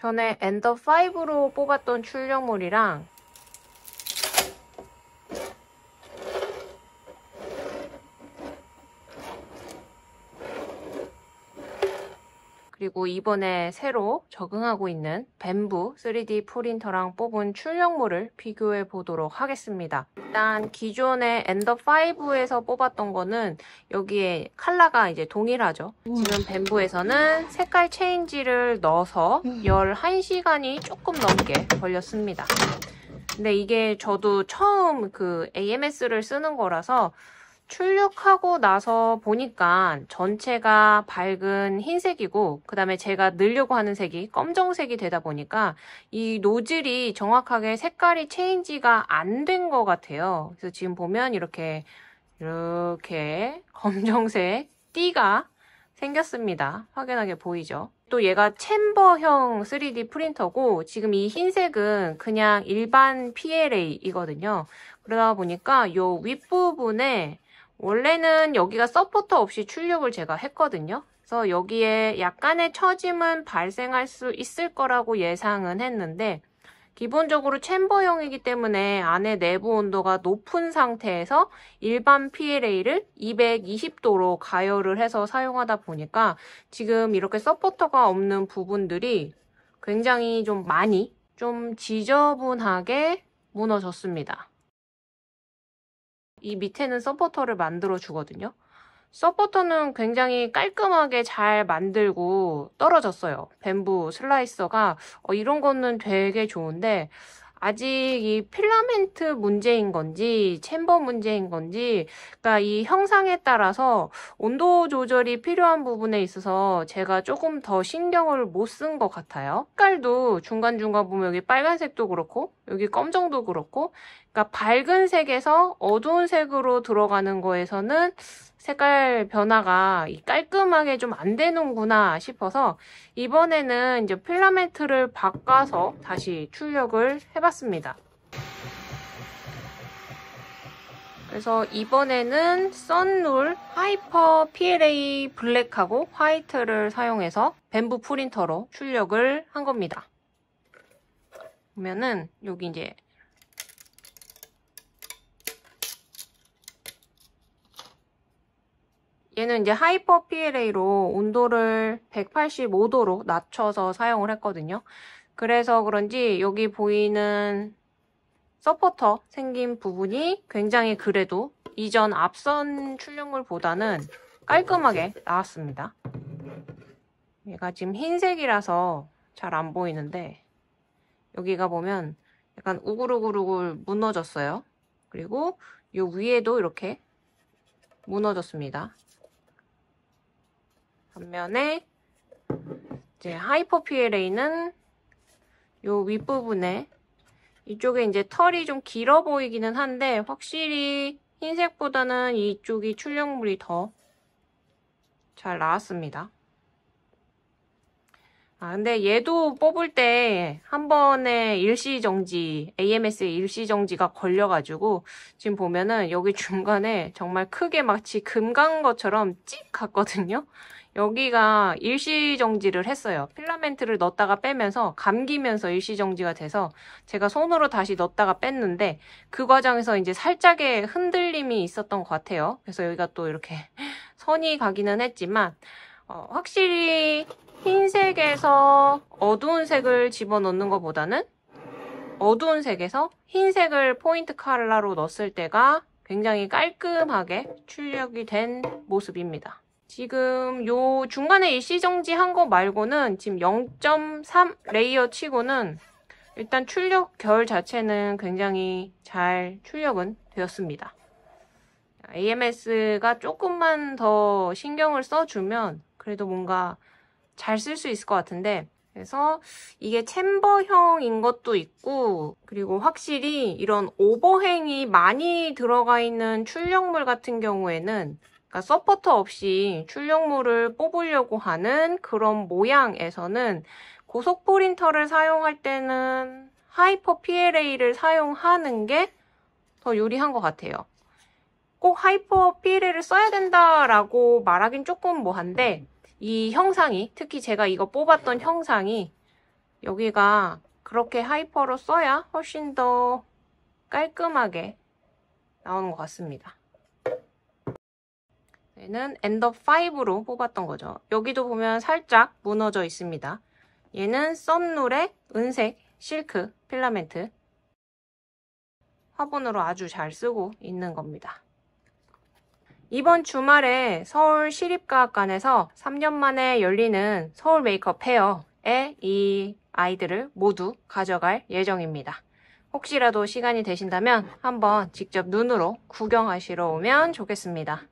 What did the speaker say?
전에 엔더5로 뽑았던 출력물이랑 그리고 이번에 새로 적응하고 있는 뱀부 3D 프린터랑 뽑은 출력물을 비교해 보도록 하겠습니다. 일단 기존의 엔더5에서 뽑았던 거는 여기에 칼라가 이제 동일하죠. 지금 뱀부에서는 색깔 체인지를 넣어서 11시간이 조금 넘게 걸렸습니다. 근데 이게 저도 처음 그 AMS를 쓰는 거라서 출력하고 나서 보니까 전체가 밝은 흰색이고 그 다음에 제가 넣으려고 하는 색이 검정색이 되다 보니까 이 노즐이 정확하게 색깔이 체인지가 안 된 것 같아요. 그래서 지금 보면 이렇게 이렇게 검정색 띠가 생겼습니다. 확연하게 보이죠? 또 얘가 챔버형 3D 프린터고 지금 이 흰색은 그냥 일반 PLA이거든요. 그러다 보니까 요 윗부분에 원래는 여기가 서포터 없이 출력을 제가 했거든요. 그래서 여기에 약간의 처짐은 발생할 수 있을 거라고 예상은 했는데 기본적으로 챔버형이기 때문에 안에 내부 온도가 높은 상태에서 일반 PLA를 220도로 가열을 해서 사용하다 보니까 지금 이렇게 서포터가 없는 부분들이 굉장히 좀 많이 좀 지저분하게 무너졌습니다. 이 밑에는 서포터를 만들어 주거든요. 서포터는 굉장히 깔끔하게 잘 만들고 떨어졌어요. 뱀부 슬라이서가 어, 이런 거는 되게 좋은데 아직 이 필라멘트 문제인 건지 챔버 문제인 건지 그러니까 이 형상에 따라서 온도 조절이 필요한 부분에 있어서 제가 조금 더 신경을 못 쓴 것 같아요. 색깔도 중간중간 보면 여기 빨간색도 그렇고 여기 검정도 그렇고 그러니까 밝은 색에서 어두운 색으로 들어가는 거에서는 색깔 변화가 깔끔하게 좀 안 되는구나 싶어서 이번에는 이제 필라멘트를 바꿔서 다시 출력을 해봤습니다. 그래서 이번에는 썬룰 하이퍼 PLA 블랙하고 화이트를 사용해서 밴부 프린터로 출력을 한 겁니다. 보면은 여기 이제 얘는 이제 하이퍼 PLA로 온도를 185도로 낮춰서 사용을 했거든요. 그래서 그런지 여기 보이는 서포터 생긴 부분이 굉장히 그래도 이전 앞선 출력물보다는 깔끔하게 나왔습니다. 얘가 지금 흰색이라서 잘 안 보이는데 여기가 보면 약간 우글우글우글 무너졌어요. 그리고 이 위에도 이렇게 무너졌습니다. 반면에 이제 하이퍼 PLA는 요 윗부분에 이쪽에 이제 털이 좀 길어 보이기는 한데 확실히 흰색보다는 이쪽이 출력물이 더 잘 나왔습니다. 아 근데 얘도 뽑을 때 한 번에 일시정지 AMS의 일시정지가 걸려가지고 지금 보면은 여기 중간에 정말 크게 마치 금간 것처럼 찍 갔거든요. 여기가 일시정지를 했어요. 필라멘트를 넣었다가 빼면서 감기면서 일시정지가 돼서 제가 손으로 다시 넣었다가 뺐는데 그 과정에서 이제 살짝의 흔들림이 있었던 것 같아요. 그래서 여기가 또 이렇게 선이 가기는 했지만 어, 확실히 흰색에서 어두운 색을 집어넣는 것보다는 어두운 색에서 흰색을 포인트 칼라로 넣었을 때가 굉장히 깔끔하게 출력이 된 모습입니다. 지금 요 중간에 일시정지 한 거 말고는 지금 0.3 레이어 치고는 일단 출력 결 자체는 굉장히 잘 출력은 되었습니다. AMS가 조금만 더 신경을 써주면 그래도 뭔가 잘 쓸 수 있을 것 같은데 그래서 이게 챔버형인 것도 있고 그리고 확실히 이런 오버행이 많이 들어가 있는 출력물 같은 경우에는 그러니까 서포터 없이 출력물을 뽑으려고 하는 그런 모양에서는 고속 프린터를 사용할 때는 하이퍼 PLA를 사용하는 게 더 유리한 것 같아요. 꼭 하이퍼 PLA를 써야 된다라고 말하긴 조금 뭐한데 이 형상이 특히 제가 이거 뽑았던 형상이 여기가 그렇게 하이퍼로 써야 훨씬 더 깔끔하게 나오는 것 같습니다. 얘는 엔더 5로 뽑았던 거죠. 여기도 보면 살짝 무너져 있습니다. 얘는 썬룰의 은색 실크 필라멘트 화분으로 아주 잘 쓰고 있는 겁니다. 이번 주말에 서울 시립과학관에서 3년 만에 열리는 서울 메이크업 페어에 이 아이들을 모두 가져갈 예정입니다. 혹시라도 시간이 되신다면 한번 직접 눈으로 구경하시러 오면 좋겠습니다.